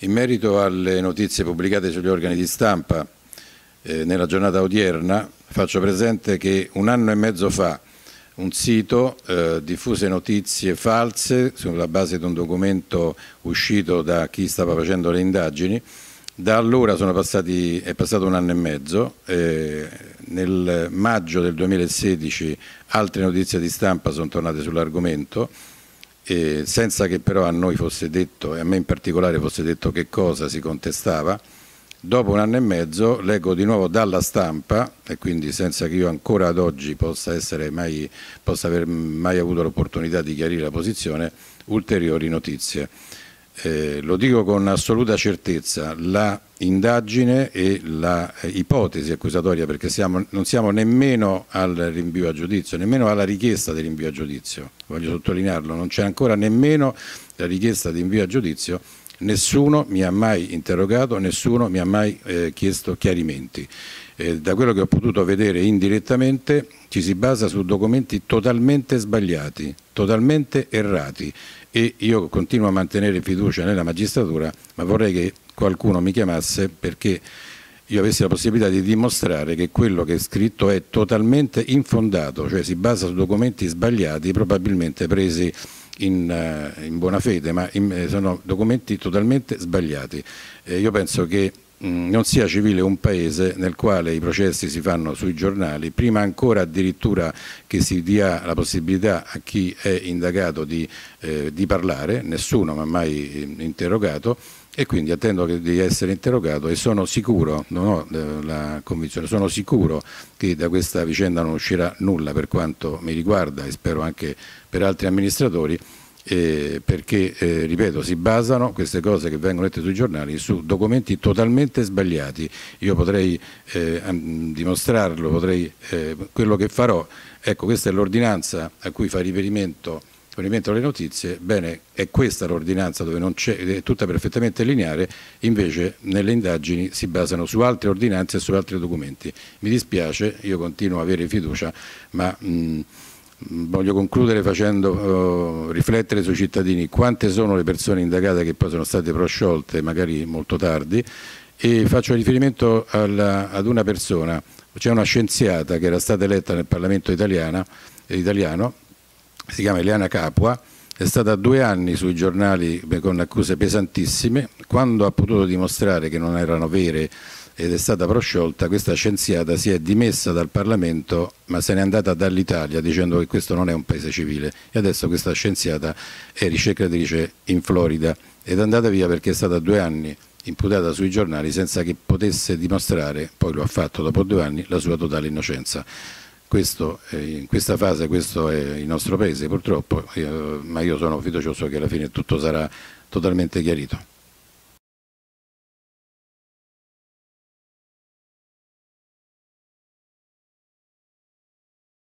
In merito alle notizie pubblicate sugli organi di stampa eh, nella giornata odierna, faccio presente che un anno e mezzo fa un sito eh, diffuse notizie false sulla base di un documento uscito da chi stava facendo le indagini. Da allora passati, è passato un anno e mezzo, eh, nel maggio del 2016 altre notizie di stampa sono tornate sull'argomento eh, senza che però a noi fosse detto, e a me in particolare fosse detto che cosa si contestava, dopo un anno e mezzo leggo di nuovo dalla stampa e quindi senza che io ancora ad oggi possa, mai, possa aver mai avuto l'opportunità di chiarire la posizione, ulteriori notizie. Eh, lo dico con assoluta certezza, la indagine e la eh, ipotesi accusatoria, perché siamo, non siamo nemmeno al rinvio a giudizio, nemmeno alla richiesta di rinvio a giudizio, voglio sottolinearlo, non c'è ancora nemmeno la richiesta di rinvio a giudizio, Nessuno mi ha mai interrogato, nessuno mi ha mai eh, chiesto chiarimenti. Eh, da quello che ho potuto vedere indirettamente ci si basa su documenti totalmente sbagliati, totalmente errati e io continuo a mantenere fiducia nella magistratura ma vorrei che qualcuno mi chiamasse perché io avessi la possibilità di dimostrare che quello che è scritto è totalmente infondato, cioè si basa su documenti sbagliati probabilmente presi in, eh, in buona fede, ma in, eh, sono documenti totalmente sbagliati. Eh, io penso che Mm, non sia civile un paese nel quale i processi si fanno sui giornali, prima ancora addirittura che si dia la possibilità a chi è indagato di, eh, di parlare, nessuno mi ha mai eh, interrogato e quindi attendo che, di essere interrogato e sono sicuro, non ho eh, la convinzione, sono sicuro che da questa vicenda non uscirà nulla per quanto mi riguarda e spero anche per altri amministratori eh, perché, eh, ripeto, si basano queste cose che vengono dette sui giornali su documenti totalmente sbagliati. Io potrei eh, dimostrarlo, potrei, eh, quello che farò, ecco questa è l'ordinanza a cui fa riferimento riferimento alle notizie, bene, è questa l'ordinanza dove non c'è, è tutta perfettamente lineare, invece nelle indagini si basano su altre ordinanze e su altri documenti. Mi dispiace, io continuo ad avere fiducia, ma mh, mm, voglio concludere facendo uh, riflettere sui cittadini quante sono le persone indagate che poi sono state prosciolte magari molto tardi e faccio riferimento alla, ad una persona, c'è una scienziata che era stata eletta nel Parlamento italiana, italiano, si chiama Eliana Capua, è stata due anni sui giornali con accuse pesantissime, quando ha potuto dimostrare che non erano vere ed è stata prosciolta, questa scienziata si è dimessa dal Parlamento ma se n'è andata dall'Italia dicendo che questo non è un paese civile e adesso questa scienziata è ricercatrice in Florida ed è andata via perché è stata due anni imputata sui giornali senza che potesse dimostrare, poi lo ha fatto dopo due anni, la sua totale innocenza. Questo, in questa fase questo è il nostro paese purtroppo, eh, ma io sono fiducioso che alla fine tutto sarà totalmente chiarito.